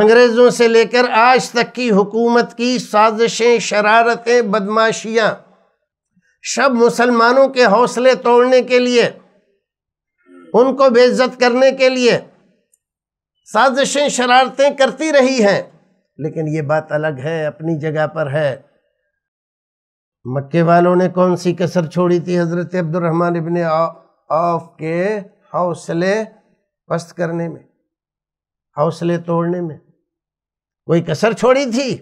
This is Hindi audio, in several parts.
अंग्रेज़ों से लेकर आज तक की हुकूमत की साजिशें शरारतें बदमाशियाँ सब मुसलमानों के हौसले तोड़ने के लिए उनको बेइज्जत करने के लिए साजिशें शरारतें करती रही हैं लेकिन ये बात अलग है अपनी जगह पर है मक्के वालों ने कौन सी कसर छोड़ी थी हज़रत अब्दुलरहमान इबन औफ के हौसले पस्त करने में हौसले तोड़ने में कोई कसर छोड़ी थी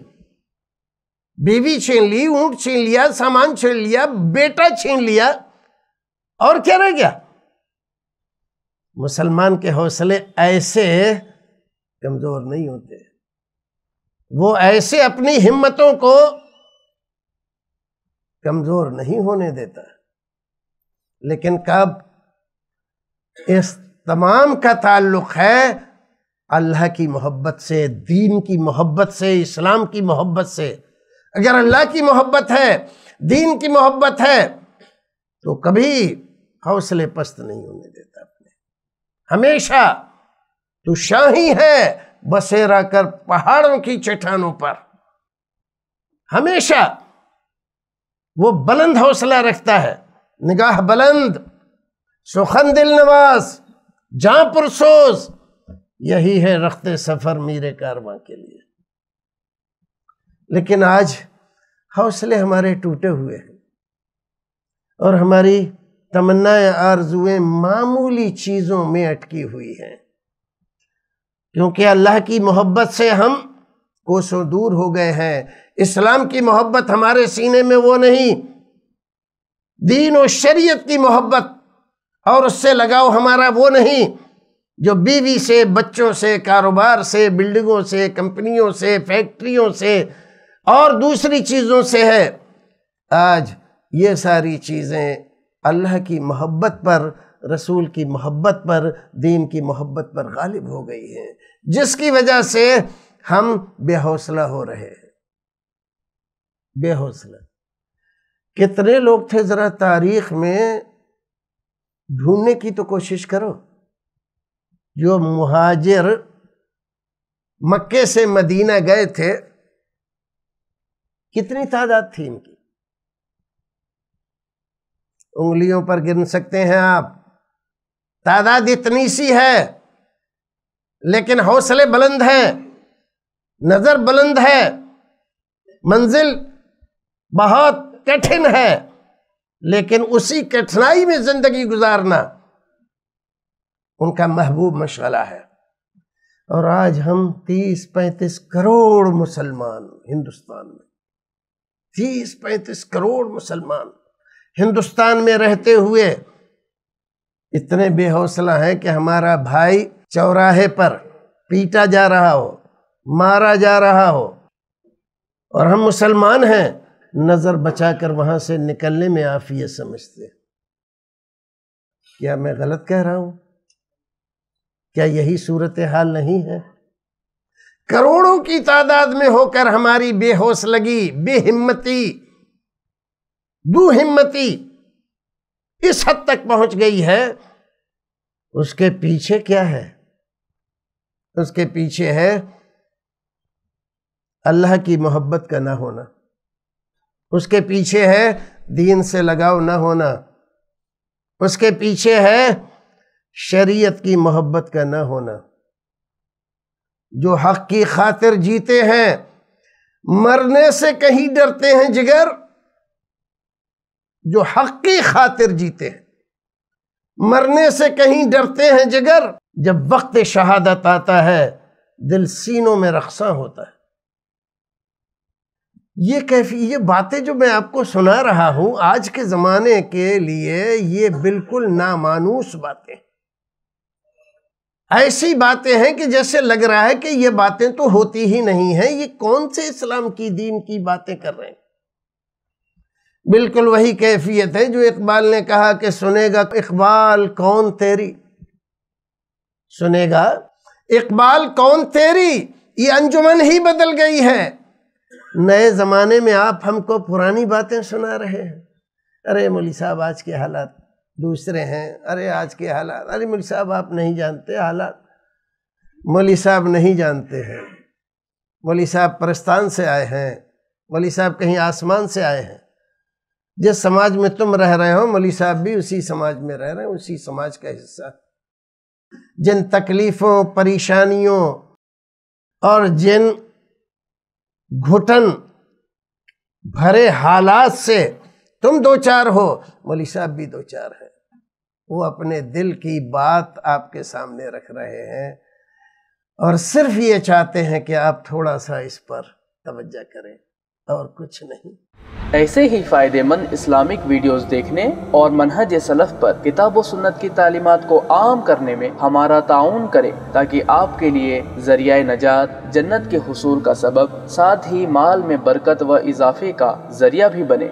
बीवी छीन ली ऊंट छीन लिया सामान छीन लिया बेटा छीन लिया और क्या रह गया मुसलमान के हौसले ऐसे कमजोर नहीं होते वो ऐसे अपनी हिम्मतों को कमजोर नहीं होने देता लेकिन कब इस तमाम का ताल्लुक है अल्लाह की मोहब्बत से दीन की मोहब्बत से इस्लाम की मोहब्बत से अगर अल्लाह की मोहब्बत है दीन की मोहब्बत है तो कभी हौसले पस्त नहीं होने देता अपने हमेशा तू शाही है बसेरा कर पहाड़ों की चट्टानों पर हमेशा वो बुलंद हौसला रखता है निगाह बुलंद सुखन दिल नवाज जहां पुरसोज़ यही है रखते सफ़र मीरे कारवां के लिए लेकिन आज हौसले हमारे टूटे हुए हैं और हमारी तमन्नाएं आरजुएं मामूली चीज़ों में अटकी हुई हैं क्योंकि अल्लाह की मोहब्बत से हम कोसों दूर हो गए हैं इस्लाम की मोहब्बत हमारे सीने में वो नहीं दीन और शरीयत की मोहब्बत और उससे लगाव हमारा वो नहीं जो बीवी से बच्चों से कारोबार से बिल्डिंगों से कंपनियों से फैक्ट्रियों से और दूसरी चीज़ों से है आज ये सारी चीज़ें अल्लाह की मोहब्बत पर रसूल की मोहब्बत पर दीन की मोहब्बत पर गालिब हो गई है जिसकी वजह से हम बेहौसला हो रहे हैं बेहौसला कितने लोग थे ज़रा तारीख में ढूंढने की तो कोशिश करो जो मुहाजिर मक्के से मदीना गए थे कितनी तादाद थी इनकी उंगलियों पर गिन सकते हैं आप तादाद इतनी सी है लेकिन हौसले बुलंद हैं नज़र बुलंद है मंजिल बहुत कठिन है लेकिन उसी कठिनाई में ज़िंदगी गुजारना उनका महबूब मशगला है और आज हम तीस पैंतीस करोड़ मुसलमान हिंदुस्तान में तीस पैंतीस करोड़ मुसलमान हिंदुस्तान में रहते हुए इतने बेहौसला हैं कि हमारा भाई चौराहे पर पीटा जा रहा हो मारा जा रहा हो और हम मुसलमान हैं नज़र बचाकर वहां से निकलने में आफियत समझते क्या मैं गलत कह रहा हूं क्या यही सूरत हाल नहीं है करोड़ों की तादाद में होकर हमारी बेहोश लगी बेहिम्मती दुहिम्मती इस हद तक पहुंच गई है उसके पीछे क्या है उसके पीछे है अल्लाह की मोहब्बत का ना होना उसके पीछे है दीन से लगाव ना होना उसके पीछे है शरीयत की मोहब्बत का ना होना जो हक की खातिर जीते हैं मरने से कहीं डरते हैं जिगर जो हक की खातिर जीते हैं मरने से कहीं डरते हैं जिगर जब वक्त शहादत आता है दिल सीनों में रखसा होता है ये कैफी ये बातें जो मैं आपको सुना रहा हूं आज के ज़माने के लिए ये बिल्कुल नामानूस बातें ऐसी बातें हैं कि जैसे लग रहा है कि ये बातें तो होती ही नहीं है ये कौन से इस्लाम की दीन की बातें कर रहे हैं बिल्कुल वही कैफियत है जो इकबाल ने कहा कि सुनेगा इकबाल कौन तेरी सुनेगा इकबाल कौन तेरी ये अंजुमन ही बदल गई है नए ज़माने में आप हमको पुरानी बातें सुना रहे हैं अरे मोली साहब आज के हालात दूसरे हैं अरे आज के हालात अरे मौली साहब आप नहीं जानते हालात मौली साहब नहीं जानते हैं मौली साहब परस्तान से आए हैं मौली साहब कहीं आसमान से आए हैं जिस समाज में तुम रह रहे हो मौली साहब भी उसी समाज में रह रहे हैं उसी समाज का हिस्सा जिन तकलीफ़ों परेशानियों और जिन घुटन भरे हालात से तुम दो चार हो मौली साहब भी दो चार है वो अपने दिल की बात आपके सामने रख रहे हैं और सिर्फ ये चाहते हैं कि आप थोड़ा सा इस पर तवज्जो करें और कुछ नहीं ऐसे ही फ़ायदेमंद इस्लामिक वीडियोस देखने और मनहज सलफ पर किताब व सुन्नत की तालीमत को आम करने में हमारा ताउन करें ताकि आपके लिए जरिया नजात जन्नत के हसूल का सबब साथ ही माल में बरकत व इजाफे का जरिया भी बने